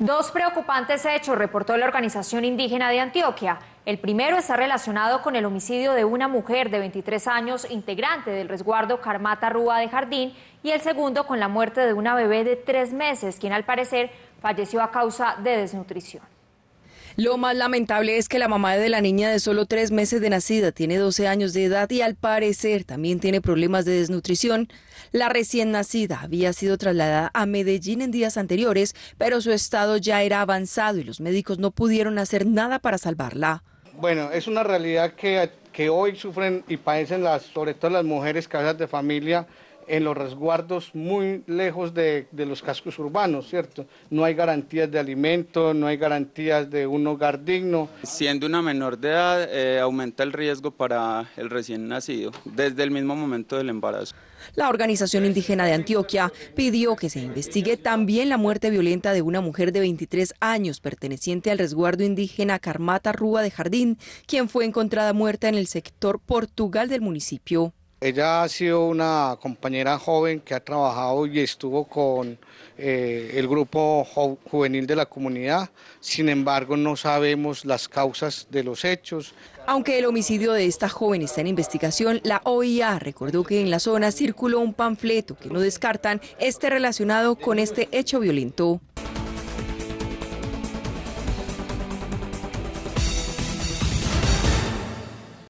Dos preocupantes hechos reportó la organización indígena de Antioquia. El primero está relacionado con el homicidio de una mujer de 23 años, integrante del resguardo Carmata Rúa de Jardín, y el segundo con la muerte de una bebé de tres meses, quien al parecer falleció a causa de desnutrición. Lo más lamentable es que la mamá de la niña de solo tres meses de nacida tiene 12 años de edad y al parecer también tiene problemas de desnutrición. La recién nacida había sido trasladada a Medellín en días anteriores, pero su estado ya era avanzado y los médicos no pudieron hacer nada para salvarla. Bueno, es una realidad que, que hoy sufren y padecen las, sobre todo las mujeres casas de familia en los resguardos muy lejos de, los cascos urbanos, ¿cierto? No hay garantías de alimento, no hay garantías de un hogar digno. Siendo una menor de edad, eh, aumenta el riesgo para el recién nacido, desde el mismo momento del embarazo. La Organización Indígena de Antioquia pidió que se investigue también la muerte violenta de una mujer de 23 años perteneciente al resguardo indígena Carmata Rúa de Jardín, quien fue encontrada muerta en el sector Portugal del municipio ella ha sido una compañera joven que ha trabajado y estuvo con eh, el grupo juvenil de la comunidad. Sin embargo, no sabemos las causas de los hechos. Aunque el homicidio de esta joven está en investigación, la OIA recordó que en la zona circuló un panfleto que no descartan esté relacionado con este hecho violento.